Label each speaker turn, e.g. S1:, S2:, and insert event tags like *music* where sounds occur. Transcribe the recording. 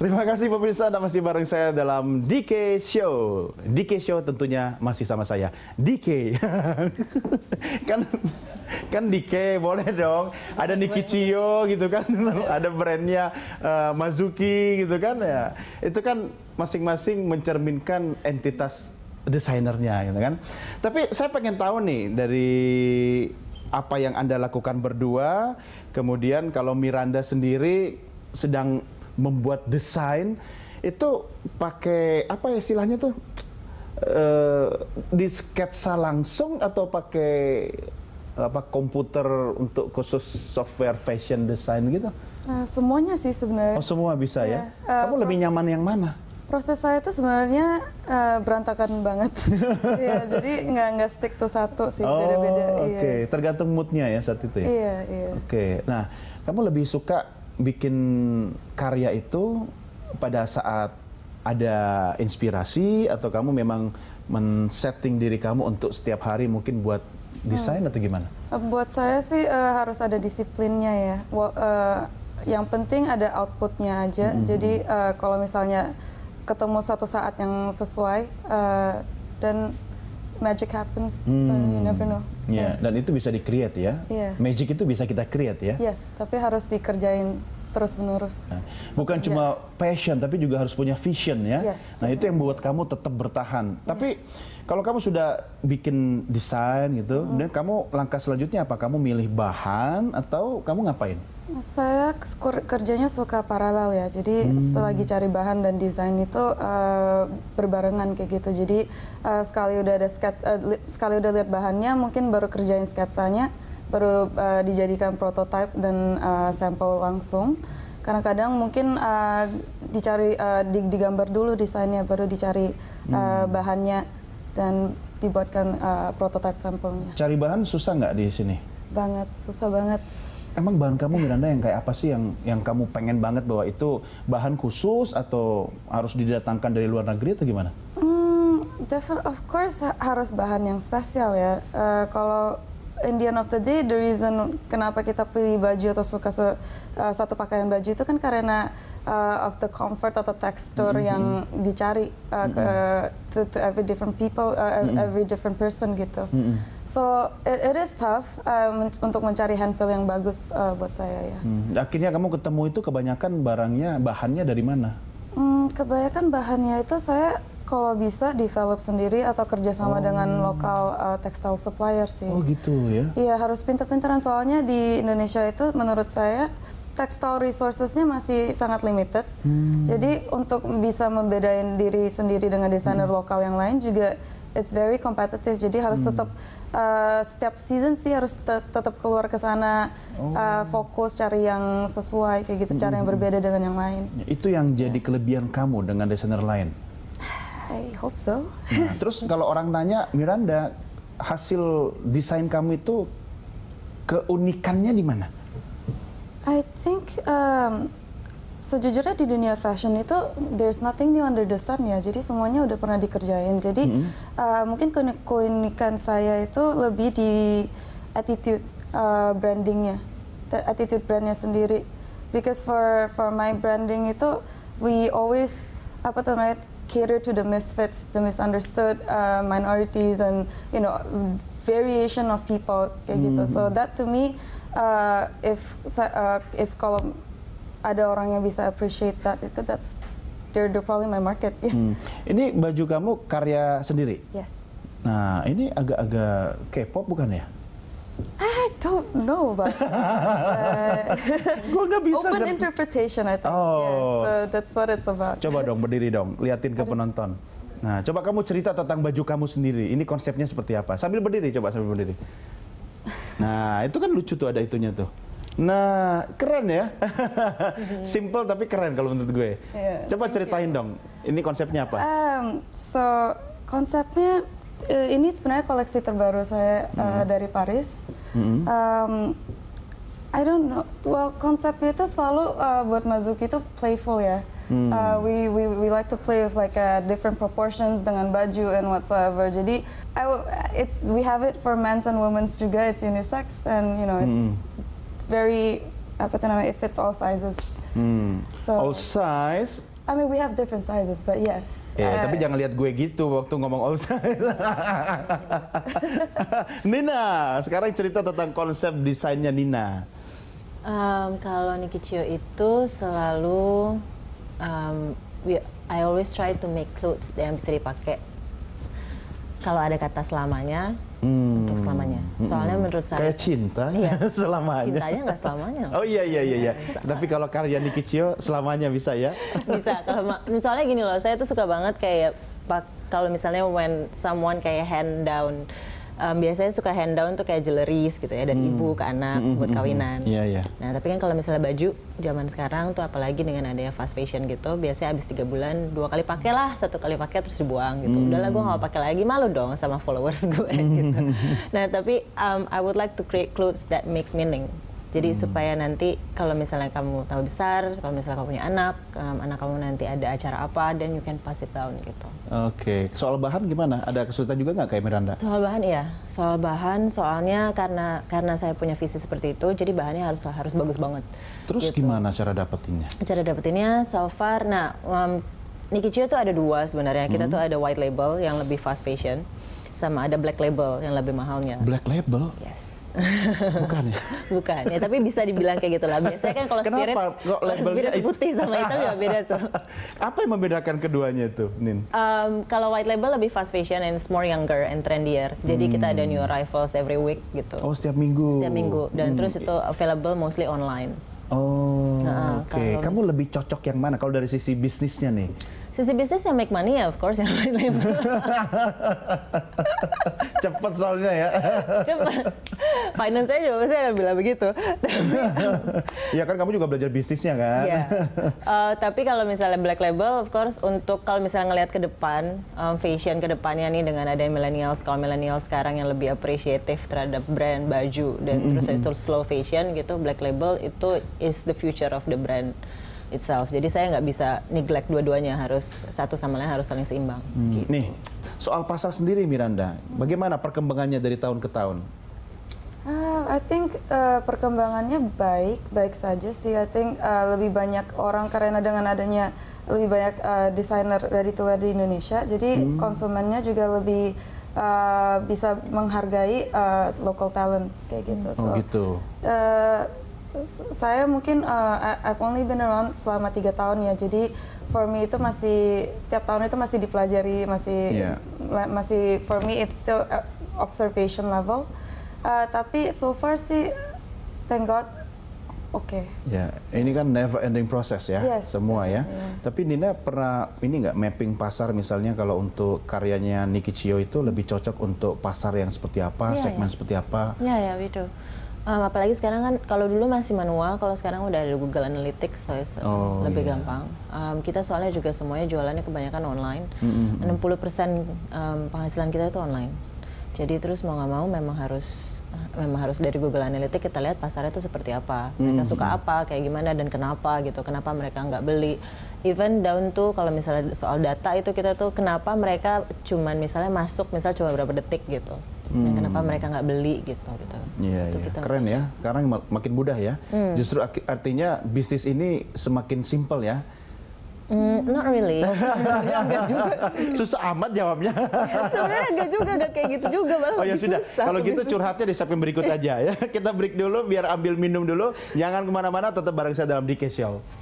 S1: Terima kasih pemirsa Anda masih bareng saya dalam DK Show. DK Show tentunya masih sama saya. DK. *laughs* kan kan DK boleh dong. Ada Niki Chio gitu kan. *laughs* Ada brandnya uh, Mazuki gitu kan ya. Itu kan masing-masing mencerminkan entitas desainernya gitu kan. Tapi saya pengen tahu nih dari apa yang Anda lakukan berdua, kemudian kalau Miranda sendiri sedang membuat desain itu pakai apa ya istilahnya tuh e, eh, di sketsa langsung atau pakai apa komputer untuk khusus software fashion design gitu? Uh, semuanya sih sebenarnya. Oh semua bisa yeah. ya? Uh, Kamu lebih nyaman yang mana? Proses saya
S2: itu sebenarnya uh, berantakan banget. *laughs* ya, jadi nggak nggak stick tuh satu sih, oh, beda-beda. Oh, Oke, okay.
S1: iya. tergantung moodnya ya saat itu ya? Iya, iya. Oke, okay. nah kamu lebih suka bikin karya itu pada saat ada inspirasi atau kamu memang men-setting diri kamu untuk setiap hari mungkin buat hmm. desain hmm. atau gimana?
S2: Eh, buat saya sih uh, harus ada disiplinnya ya. Well, uh, yang penting ada outputnya aja. Hmm. Jadi uh, kalau misalnya ketemu suatu saat yang sesuai uh, dan magic happens. Hmm.
S1: So you never know. Ya, yeah. dan itu bisa dikreat ya. Yeah. Magic itu bisa kita create ya.
S2: Yes, tapi harus dikerjain terus menerus. Nah,
S1: bukan yeah. cuma passion tapi juga harus punya vision ya. Yes, nah, itu yang buat kamu tetap bertahan. Yeah. Tapi kalau kamu sudah bikin desain gitu, hmm. kemudian kamu langkah selanjutnya apa? Kamu milih bahan atau kamu ngapain?
S2: Saya kerjanya suka paralel ya, jadi hmm. selagi cari bahan dan desain itu uh, berbarengan kayak gitu. Jadi uh, sekali udah ada sket, uh, sekali udah lihat bahannya, mungkin baru kerjain sketsanya baru uh, eh, dijadikan prototipe dan uh, sampel langsung. Karena kadang mungkin uh, dicari uh, digambar dulu desainnya, baru dicari hmm. bahannya dan dibuatkan uh, prototipe sampelnya.
S1: Cari bahan susah nggak di sini? Banget,
S2: susah banget.
S1: Emang bahan kamu Miranda yang kayak apa sih yang yang kamu pengen banget bahwa itu bahan khusus atau harus didatangkan dari luar negeri atau gimana?
S2: Hmm, of course harus bahan yang spesial ya. Uh, kalau in the end of the day the reason kenapa kita pilih baju atau suka se, uh, satu pakaian baju itu kan karena uh, of the comfort atau tekstur mm -hmm. yang dicari uh, mm -hmm. ke, mm-hmm. to, to every different people uh, mm -hmm. every different person gitu mm -hmm. so it, it is tough uh, untuk mencari handfeel yang bagus uh, buat saya ya
S1: mm. akhirnya kamu ketemu itu kebanyakan barangnya bahannya dari mana
S2: mm, kebanyakan bahannya itu saya kalau bisa develop sendiri atau kerjasama oh. dengan lokal uh, textile supplier sih. Oh gitu ya? Iya harus pinter-pinteran soalnya di Indonesia itu menurut saya textile resourcesnya masih sangat limited. Hmm. Jadi untuk bisa membedain diri sendiri dengan desainer hmm. lokal yang lain juga it's very competitive. Jadi harus hmm. tetap uh, eh, setiap season sih harus te tetap keluar ke sana oh. uh, fokus cari yang sesuai kayak gitu, hmm. cara yang hmm. berbeda dengan yang lain.
S1: Itu yang jadi yeah. kelebihan kamu dengan desainer lain. I hope so. Nah, *laughs* terus kalau orang nanya Miranda hasil desain kamu itu keunikannya di mana? I
S2: think um, sejujurnya di dunia fashion itu there's nothing new under the sun ya. Jadi semuanya udah pernah dikerjain. Jadi -hmm. uh, mungkin keunikan saya itu lebih di attitude uh, brandingnya, attitude brandnya sendiri. Because for for my branding itu we always apa namanya cater to the misfits, the misunderstood uh, minorities, and you know variation of people kayak mm. gitu. Hmm. So that to me, uh, if uh, if kalau ada orang yang bisa appreciate that itu that's they're, they're probably my market. Yeah. *laughs* Mm.
S1: Ini baju kamu karya sendiri? Yes. Nah ini agak-agak K-pop bukan ya?
S2: Ah, don't know, uh,
S1: *laughs* gue bisa. Open interpretation, I think. Oh, yeah, so that's what it's about. Coba dong berdiri dong, liatin ke penonton. Nah, coba kamu cerita tentang baju kamu sendiri. Ini konsepnya seperti apa? Sambil berdiri, coba sambil berdiri. Nah, itu kan lucu tuh ada itunya tuh. Nah, keren ya. Mm-hmm. *laughs* Simple tapi keren kalau menurut gue.
S2: Yeah, coba ceritain
S1: you. dong. Ini konsepnya apa?
S2: Um, so konsepnya uh, ini sebenarnya koleksi terbaru saya uh, hmm. dari Paris. Hmm. Um, I don't know. Well, konsepnya itu selalu uh, buat Mazuki itu playful ya. Hmm. Uh, we, we we like to play with like uh, different proportions dengan baju and whatsoever. Jadi, I it's we have it for men's and women's juga. It's unisex and you know it's hmm. very apa itu namanya? It fits all sizes.
S1: Hmm. So, all size
S2: I mean we have different sizes, but yes. Ya,
S1: yeah, uh, tapi jangan lihat gue gitu waktu ngomong all size. *laughs* Nina, sekarang cerita tentang konsep desainnya Nina.
S3: Um, kalau Nikichio itu selalu um, we, I always try to make clothes yang bisa dipakai kalau ada kata selamanya hmm. untuk selamanya. Hmm. Soalnya hmm. menurut saya kayak
S1: cinta iya. *laughs* selamanya. Cintanya nggak selamanya. Oh iya iya iya. iya. Tapi kalau karya Niki Cio selamanya bisa ya? *laughs*
S3: bisa. Kalau misalnya gini loh, saya tuh suka banget kayak kalau misalnya when someone kayak hand down um, biasanya suka hand down tuh kayak jewelry gitu ya dari mm. ibu ke anak hmm, hmm buat hmm, hmm. kawinan. Iya, yeah, iya. Yeah. Nah, tapi kan kalau misalnya baju zaman sekarang tuh apalagi dengan adanya fast fashion gitu, biasanya habis tiga bulan dua kali pakai lah, satu kali pakai terus dibuang gitu. Mm. Udahlah gue mau pakai lagi, malu dong sama followers gue *laughs* gitu. nah, tapi um, I would like to create clothes that makes meaning jadi hmm. supaya nanti kalau misalnya kamu tahu besar, kalau misalnya kamu punya anak, um, anak kamu nanti ada acara apa, dan you can pass it down gitu.
S1: Oke, okay. soal bahan gimana? Ada kesulitan juga nggak kayak Miranda?
S3: Soal bahan iya, soal bahan soalnya karena karena saya punya visi seperti itu, jadi bahannya harus harus bagus banget. Terus
S1: gitu. gimana cara dapetinnya?
S3: Cara dapetinnya so far, nah um, Nikicio tuh ada dua sebenarnya. Kita hmm. tuh ada white label yang lebih fast fashion, sama ada black label yang lebih mahalnya. Black
S1: label? Yes
S3: Bukan ya? *laughs* Bukan ya, tapi bisa dibilang kayak gitu lah. Biasanya kan kalau Kenapa? spirit, Kok spirit Itu putih sama hitam gak ya beda
S1: tuh. *laughs* Apa yang membedakan keduanya itu, Nin?
S3: Um, kalau white label lebih fast fashion and it's more younger and trendier. Jadi hmm. kita ada hmm. new arrivals every week gitu. Oh, setiap minggu? Setiap minggu. Dan hmm. terus itu available mostly online. Oh,
S1: nah, oke. Okay. Kamu lebih cocok yang mana kalau dari sisi bisnisnya nih?
S3: Sisi bisnis yang make money ya of course yang white label.
S1: Cepet soalnya ya.
S3: Cepet. Finance saya juga pasti akan bilang begitu.
S1: Iya *laughs* kan kamu juga belajar bisnisnya kan. Iya.
S3: Uh, tapi kalau misalnya black label of course untuk kalau misalnya ngelihat ke depan um, fashion ke depannya nih dengan ada millennials kalau millennials sekarang yang lebih appreciative terhadap brand baju dan mm -hmm. terus itu slow fashion gitu black label itu is the future of the brand itself. Jadi saya nggak bisa neglect dua-duanya, harus satu sama lain harus saling seimbang.
S1: Hmm. Gitu. Nih, soal pasar sendiri Miranda, bagaimana perkembangannya dari tahun ke tahun?
S2: Uh, I think uh, perkembangannya baik, baik saja sih. I think uh, lebih banyak orang karena dengan adanya lebih banyak uh, desainer ready to wear di Indonesia, jadi hmm. konsumennya juga lebih uh, bisa menghargai uh, local talent kayak gitu. Oh, gitu. Uh, saya mungkin uh, I've only been around selama tiga tahun ya jadi for me itu masih tiap tahun itu masih dipelajari masih yeah. Iya. masih for me it's still eh, observation level uh, tapi so far sih thank God oke okay.
S3: ya yeah.
S1: ini kan never ending proses ya yes, semua ya yeah. tapi Nina pernah ini nggak mapping pasar misalnya kalau untuk karyanya Niki Chio itu lebih cocok untuk pasar yang seperti apa yeah, segmen yeah.
S3: seperti apa ya yeah, ya yeah, we do. Um, apalagi sekarang kan kalau dulu masih manual, kalau sekarang udah ada Google Analytics, so uh, oh, lebih yeah. gampang. Um, kita soalnya juga semuanya jualannya kebanyakan online. Mm -hmm. 60% um, penghasilan kita itu online. Jadi terus mau nggak mau memang harus memang harus dari Google Analytics kita lihat pasarnya itu seperti apa. Mereka mm -hmm. suka apa, kayak gimana dan kenapa gitu. Kenapa mereka nggak beli? Even down to kalau misalnya soal data itu kita tuh kenapa mereka cuman misalnya masuk misalnya cuma berapa detik gitu hmm. kenapa mereka nggak beli gitu gitu
S1: yeah, yeah. keren ya sekarang makin mudah ya hmm. justru artinya bisnis ini semakin simpel ya
S3: Mm, not really. *laughs* enggak juga sih. Susah amat jawabnya. Sebenarnya enggak juga, enggak kayak gitu juga. Malah oh ya sudah, kalau gitu
S1: curhatnya di segmen berikut aja ya. *laughs* Kita break dulu biar ambil minum dulu. Jangan kemana-mana, tetap bareng saya dalam DK Show.